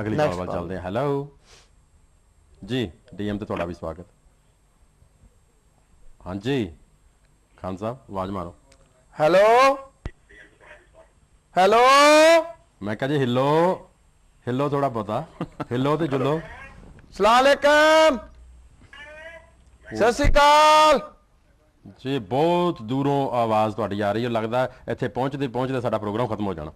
ਅਗਲੀ ਕਾਲ ਵੱਲ ਚੱਲਦੇ ਹਾਂ ਹੈਲੋ ਜੀ ਡੀਐਮ ਤੇ ਤੁਹਾਡਾ ਵੀ ਸਵਾਗਤ ਹਾਂਜੀ ਖਾਨ ਸਾਹਿਬ ਆਵਾਜ਼ ਮਾਰੋ ਹੈਲੋ ਹੈਲੋ ਮੈਂ ਕਹਾਂ ਜੀ ਹਿੱਲੋ ਹਿੱਲੋ ਥੋੜਾ ਪਤਾ ਹਿੱਲੋ ਤੇ ਜੁੱਲੋ ਸਲਾਮ ਅਲੈਕਮ ਸਤਿ ਸ਼੍ਰੀ ਅਕਾਲ ਜੀ ਬਹੁਤ ਦੂਰੋਂ ਆਵਾਜ਼ ਤੁਹਾਡੀ ਆ ਰਹੀ ਹੈ ਲੱਗਦਾ ਇੱਥੇ ਪਹੁੰਚਦੇ ਪਹੁੰਚਦੇ ਸਾਡਾ ਪ੍ਰੋਗਰਾਮ ਖਤਮ ਹੋ ਜਾਣਾ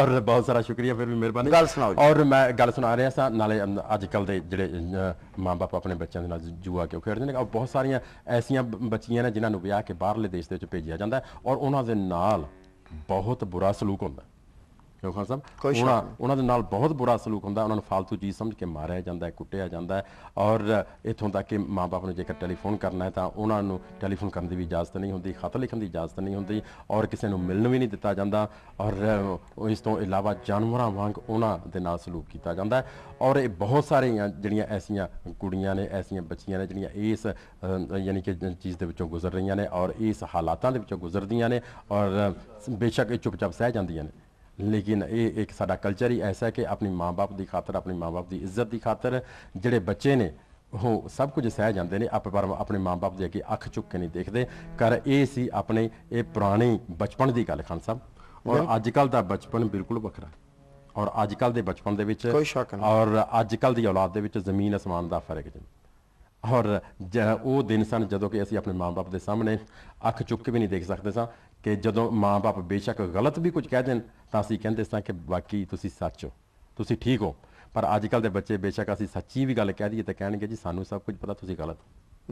ਔਰ ਬਹੁਤ ਸਾਰਾ ਸ਼ੁਕਰੀਆ ਫਿਰ ਵੀ ਮਿਹਰਬਾਨੀ ਗੱਲ ਸੁਣਾਓ ਔਰ ਮੈਂ ਗੱਲ ਸੁਣਾ ਰਿਹਾ ਸਾਂ ਨਾਲੇ ਅੱਜ ਕੱਲ ਦੇ ਜਿਹੜੇ ਮਾਂ-ਬਾਪ ਆਪਣੇ ਬੱਚਿਆਂ ਦੇ ਨਾਲ ਜੂਆ ਕਿਉਂ ਖੇਡਦੇ ਨੇ ਬਹੁਤ ਸਾਰੀਆਂ ਐਸੀਆਂ ਬੱਚੀਆਂ ਨੇ ਜਿਨ੍ਹਾਂ ਨੂੰ ਵਿਆਹ ਕੇ ਬਾਹਰਲੇ ਦੇਸ਼ ਦੇ ਵਿੱਚ ਭੇਜਿਆ ਜਾਂਦਾ ਔਰ ਉਹਨਾਂ ਦੇ ਨਾਲ ਬਹੁਤ ਬੁਰਾ ਸਲੂਕ ਹੁੰਦਾ ਕਿਉਂ ਖਾਨ ਸਾਹਿਬ ਉਹਨਾਂ ਉਹਨਾਂ ਦੇ ਨਾਲ ਬਹੁਤ ਬੁਰਾ ਸਲੂਕ ਹੁੰਦਾ ਉਹਨਾਂ ਨੂੰ ਫਾਲਤੂ ਚੀਜ਼ ਸਮਝ ਕੇ ਮਾਰਿਆ ਜਾਂਦਾ ਹੈ ਕੁੱਟਿਆ ਜਾਂਦਾ ਹੈ ਔਰ ਇਥੋਂ ਤੱਕ ਕਿ ਮਾਪੇ ਨੂੰ ਜੇਕਰ ਟੈਲੀਫੋਨ ਕਰਨਾ ਹੈ ਤਾਂ ਉਹਨਾਂ ਨੂੰ ਟੈਲੀਫੋਨ ਕਰਨ ਦੀ ਵੀ ਇਜਾਜ਼ਤ ਨਹੀਂ ਹੁੰਦੀ ਖਤ ਲਿਖਣ ਦੀ ਇਜਾਜ਼ਤ ਨਹੀਂ ਹੁੰਦੀ ਔਰ ਕਿਸੇ ਨੂੰ ਮਿਲਣ ਵੀ ਨਹੀਂ ਦਿੱਤਾ ਜਾਂਦਾ ਔਰ ਇਸ ਤੋਂ ਇਲਾਵਾ ਜਾਨਵਰਾਂ ਵਾਂਗ ਉਹਨਾਂ ਦੇ ਨਾਲ ਸਲੂਕ ਕੀਤਾ ਜਾਂਦਾ ਹੈ ਔਰ ਇਹ ਬਹੁਤ ਸਾਰੀਆਂ ਜਿਹੜੀਆਂ ਐਸੀਆਂ ਕੁੜੀਆਂ ਨੇ ਐਸੀਆਂ ਬੱਚੀਆਂ ਨੇ ਜਿਹੜੀਆਂ ਇਸ ਯਾਨੀ ਕਿ ਚੀਜ਼ ਦੇ ਵਿੱਚੋਂ ਗੁਜ਼ਰ ਰਹੀਆਂ ਨੇ ਔਰ ਇਸ ਹਾਲਾਤਾਂ ਦੇ ਵਿੱਚੋਂ ਗੁਜ਼ਰਦੀਆਂ ਨੇ ਔਰ ਬੇਸ਼ੱਕ ਇਹ ਚੁੱਪਚਾਪ ਸਹਿ ਜਾਂਦੀਆਂ ਨੇ ਲੇਕਿਨ ਇਹ ਇੱਕ ਸਾਡਾ ਕਲਚਰ ਹੀ ਐਸਾ ਹੈ ਕਿ ਆਪਣੀ ਮਾਪੇ ਦੀ ਖਾਤਰ ਆਪਣੀ ਮਾਪੇ ਦੀ ਇੱਜ਼ਤ ਦੀ ਖਾਤਰ ਜਿਹੜੇ ਬੱਚੇ ਨੇ ਉਹ ਸਭ ਕੁਝ ਸਹਿ ਜਾਂਦੇ ਨੇ ਆਪੇ ਪਰ ਆਪਣੇ ਮਾਪੇ ਦੇ ਅੱਗੇ ਅੱਖ ਚੁੱਕ ਕੇ ਨਹੀਂ ਦੇਖਦੇ ਕਰ ਇਹ ਸੀ ਆਪਣੇ ਇਹ ਪੁਰਾਣੇ ਬਚਪਨ ਦੀ ਗੱਲ ਖਾਨ ਸਾਹਿਬ ਔਰ ਅੱਜ ਕੱਲ ਦਾ ਬਚਪਨ ਬਿਲਕੁਲ ਵੱਖਰਾ ਔਰ ਅੱਜ ਕੱਲ ਦੇ ਬਚਪਨ ਦੇ ਵਿੱਚ ਔਰ ਅੱਜ ਕੱਲ ਦੀ ਔਲਾਦ ਦੇ ਵਿੱਚ ਜ਼ਮੀਨ ਅਸਮਾਨ ਦਾ ਫਰਕ ਜੀ ਔਰ ਉਹ ਦਿਨ ਸਨ ਜਦੋਂ ਕਿ ਅਸੀਂ ਆਪਣੇ ਮਾਪੇ ਦੇ ਸਾਹਮਣੇ ਅੱਖ ਚੁੱਕ ਕੇ ਵੀ ਨਹੀਂ ਦੇਖ ਸਕਦੇ ਸਾਂ ਕਿ ਜਦੋਂ ਮਾਪੇ ਬੇਸ਼ੱਕ ਗਲਤ ਵੀ ਕੁਝ ਕਹਿ ਦੇਣ ਤਾਂ ਅਸੀਂ ਕਹਿੰਦੇ ਸਾਂ ਕਿ ਬਾਕੀ ਤੁਸੀਂ ਸੱਚ ਹੋ ਤੁਸੀਂ ਠੀਕ ਹੋ ਪਰ ਅੱਜ ਕੱਲ ਦੇ ਬੱਚੇ ਬੇਸ਼ੱਕ ਅਸੀਂ ਸੱਚੀ ਵੀ ਗੱਲ ਕਹਿ ਦਈਏ ਤਾਂ ਕਹਿਣਗੇ ਜੀ ਸਾਨੂੰ ਸਭ ਕੁਝ ਪਤਾ ਤੁਸੀਂ ਗਲਤ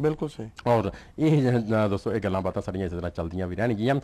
ਬਿਲਕੁਲ ਸਹੀ ਔਰ ਇਹ ਦੋਸਤੋ ਇਹ ਗੱਲਾਂ ਬਾਤਾਂ ਸਾਡੀਆਂ ਇਸ ਤਰ੍ਹਾਂ ਚੱਲਦੀਆਂ ਵੀ ਰਹਿਣਗੀਆਂ